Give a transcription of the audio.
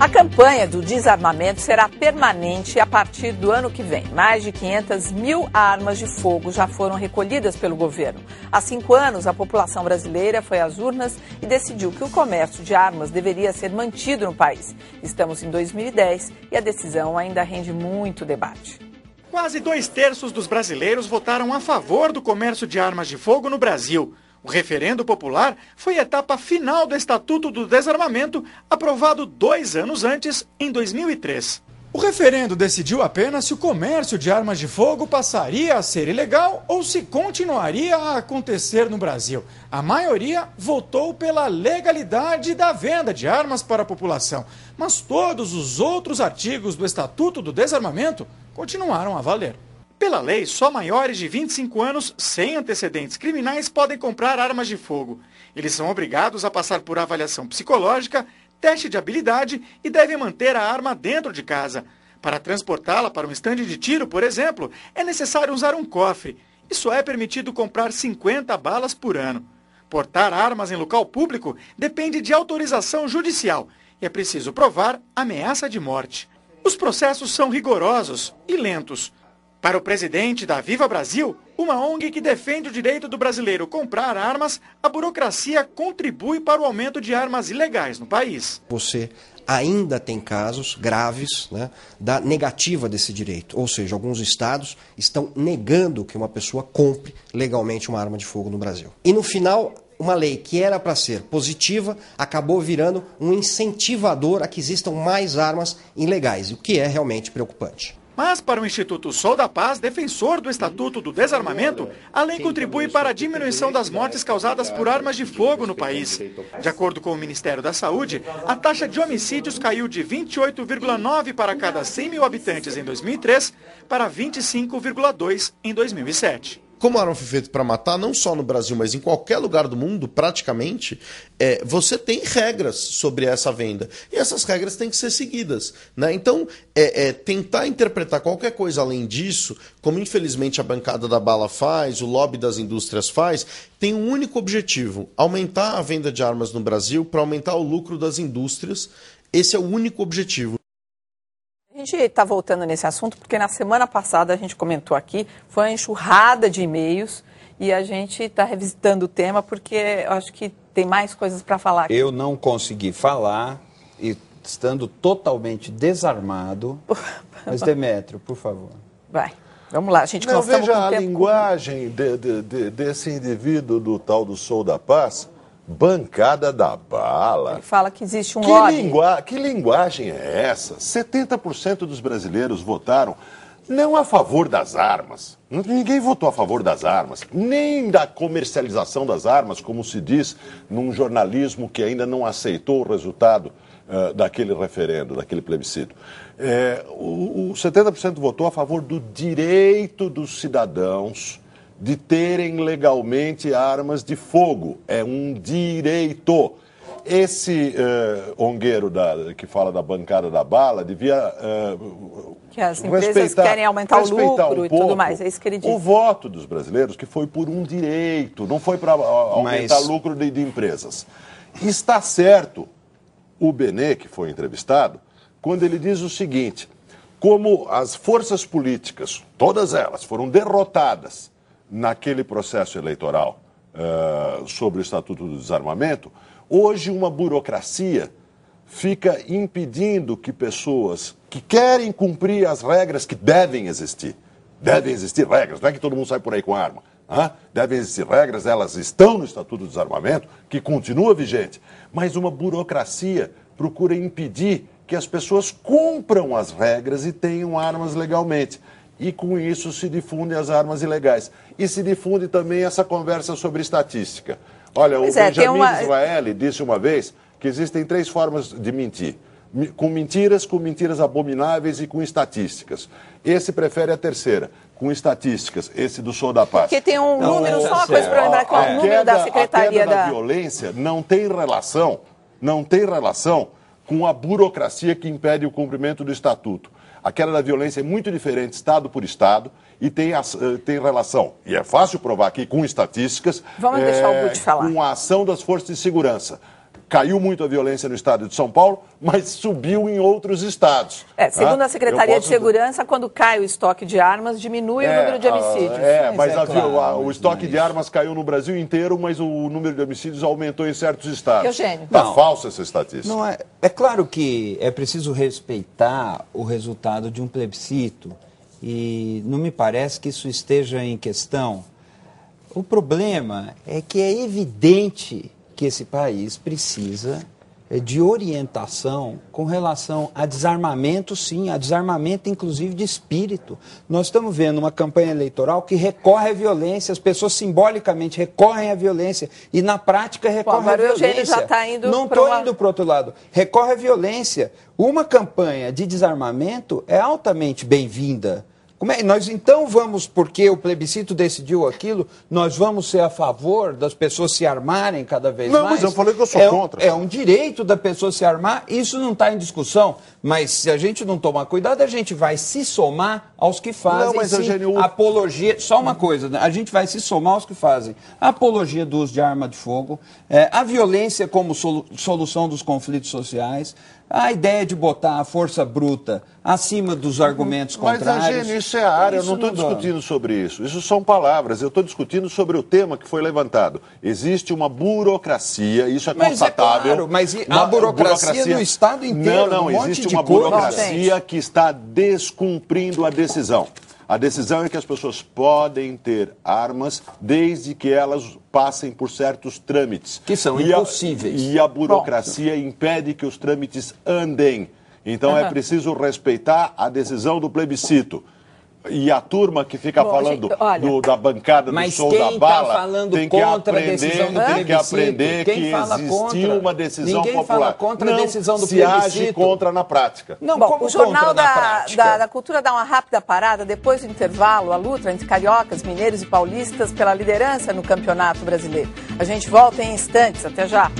A campanha do desarmamento será permanente a partir do ano que vem. Mais de 500 mil armas de fogo já foram recolhidas pelo governo. Há cinco anos, a população brasileira foi às urnas e decidiu que o comércio de armas deveria ser mantido no país. Estamos em 2010 e a decisão ainda rende muito debate. Quase dois terços dos brasileiros votaram a favor do comércio de armas de fogo no Brasil. O referendo popular foi a etapa final do Estatuto do Desarmamento, aprovado dois anos antes, em 2003. O referendo decidiu apenas se o comércio de armas de fogo passaria a ser ilegal ou se continuaria a acontecer no Brasil. A maioria votou pela legalidade da venda de armas para a população, mas todos os outros artigos do Estatuto do Desarmamento continuaram a valer. Pela lei, só maiores de 25 anos sem antecedentes criminais podem comprar armas de fogo. Eles são obrigados a passar por avaliação psicológica, teste de habilidade e devem manter a arma dentro de casa. Para transportá-la para um estande de tiro, por exemplo, é necessário usar um cofre e só é permitido comprar 50 balas por ano. Portar armas em local público depende de autorização judicial e é preciso provar ameaça de morte. Os processos são rigorosos e lentos. Para o presidente da Viva Brasil, uma ONG que defende o direito do brasileiro comprar armas, a burocracia contribui para o aumento de armas ilegais no país. Você ainda tem casos graves né, da negativa desse direito, ou seja, alguns estados estão negando que uma pessoa compre legalmente uma arma de fogo no Brasil. E no final, uma lei que era para ser positiva acabou virando um incentivador a que existam mais armas ilegais, o que é realmente preocupante. Mas, para o Instituto Sou da Paz, defensor do Estatuto do Desarmamento, a lei contribui para a diminuição das mortes causadas por armas de fogo no país. De acordo com o Ministério da Saúde, a taxa de homicídios caiu de 28,9 para cada 100 mil habitantes em 2003 para 25,2 em 2007 arma foi feita para matar, não só no Brasil, mas em qualquer lugar do mundo, praticamente, é, você tem regras sobre essa venda. E essas regras têm que ser seguidas. Né? Então, é, é, tentar interpretar qualquer coisa além disso, como infelizmente a bancada da bala faz, o lobby das indústrias faz, tem um único objetivo: aumentar a venda de armas no Brasil para aumentar o lucro das indústrias. Esse é o único objetivo. A gente está voltando nesse assunto porque na semana passada a gente comentou aqui, foi uma enxurrada de e-mails e a gente está revisitando o tema porque acho que tem mais coisas para falar. Aqui. Eu não consegui falar e estando totalmente desarmado. Mas Demétrio, por favor. Vai. Vamos lá, a gente não, veja a linguagem de, de, de, desse indivíduo do tal do Sou da Paz Bancada da bala. Ele fala que existe um que lobby. Que linguagem é essa? 70% dos brasileiros votaram não a favor das armas. Ninguém votou a favor das armas, nem da comercialização das armas, como se diz num jornalismo que ainda não aceitou o resultado uh, daquele referendo, daquele plebiscito. É, o, o 70% votou a favor do direito dos cidadãos de terem legalmente armas de fogo. É um direito. Esse uh, ongueiro da, que fala da bancada da bala devia. Uh, que as empresas querem aumentar o lucro um e tudo mais, é isso que ele diz. O voto dos brasileiros, que foi por um direito, não foi para aumentar Mas... lucro de, de empresas. Está certo o Benê, que foi entrevistado, quando ele diz o seguinte: como as forças políticas, todas elas, foram derrotadas naquele processo eleitoral uh, sobre o Estatuto do Desarmamento, hoje uma burocracia fica impedindo que pessoas que querem cumprir as regras que devem existir, devem existir regras, não é que todo mundo sai por aí com arma, né? devem existir regras, elas estão no Estatuto do Desarmamento, que continua vigente, mas uma burocracia procura impedir que as pessoas cumpram as regras e tenham armas legalmente e com isso se difundem as armas ilegais. E se difunde também essa conversa sobre estatística. Olha, pois o é, Benjamin uma... Israel disse uma vez que existem três formas de mentir. Com mentiras, com mentiras abomináveis e com estatísticas. Esse prefere a terceira, com estatísticas, esse do Sou da Paz. Porque tem um não, número, só uma é coisa para lembrar, qual é o número da Secretaria a queda da... da violência não tem relação, não tem relação com a burocracia que impede o cumprimento do estatuto. Aquela da violência é muito diferente estado por estado e tem, a, eh, tem relação, e é fácil provar aqui com estatísticas, Vamos é, deixar o eh, falar. com a ação das forças de segurança. Caiu muito a violência no estado de São Paulo, mas subiu em outros estados. É, segundo ah, a Secretaria posso... de Segurança, quando cai o estoque de armas, diminui é, o número de ah, homicídios. É, mas, é claro, a, o estoque de armas caiu no Brasil inteiro, mas o número de homicídios aumentou em certos estados. Eugênio. Tá não, falsa essa estatística. Não é, é claro que é preciso respeitar o resultado de um plebiscito e não me parece que isso esteja em questão. O problema é que é evidente que esse país precisa é, de orientação com relação a desarmamento, sim, a desarmamento inclusive de espírito. Nós estamos vendo uma campanha eleitoral que recorre à violência, as pessoas simbolicamente recorrem à violência e na prática recorrem Pô, à violência. Tá indo Não estou uma... indo para o outro lado. Recorre à violência. Uma campanha de desarmamento é altamente bem-vinda como É, nós então vamos, porque o plebiscito decidiu aquilo, nós vamos ser a favor das pessoas se armarem cada vez não, mais? Não, mas eu falei que eu sou é contra. Um, é um direito da pessoa se armar, isso não está em discussão. Mas se a gente não tomar cuidado, a gente vai se somar aos que fazem não, mas sim, Eugênio... apologia. Só uma coisa, né? a gente vai se somar aos que fazem apologia do uso de arma de fogo, é, a violência como solução dos conflitos sociais. A ideia de botar a força bruta acima dos uhum. argumentos Mas, contrários. Mas, isso é a área, eu não estou discutindo sobre isso. Isso são palavras. Eu estou discutindo sobre o tema que foi levantado. Existe uma burocracia, isso é mas é constatável. É claro, mas uma, a burocracia, burocracia Estado inteiro. Não, não, um existe uma burocracia coisa. que está descumprindo a decisão. A decisão é que as pessoas podem ter armas desde que elas passem por certos trâmites. Que são e impossíveis. A, e a burocracia Bom. impede que os trâmites andem. Então uhum. é preciso respeitar a decisão do plebiscito. E a turma que fica Bom, falando gente, olha, do, da bancada do show da tá bala tá falando tem que aprender, tem que aprender quem que existiu uma decisão ninguém popular. Fala contra não a decisão do se plebiscito. age contra na prática. Não, Bom, o Jornal da, da, da, Cultura dá uma rápida parada depois do intervalo, a luta entre cariocas, mineiros e paulistas pela liderança no Campeonato Brasileiro. A gente volta em instantes. Até já.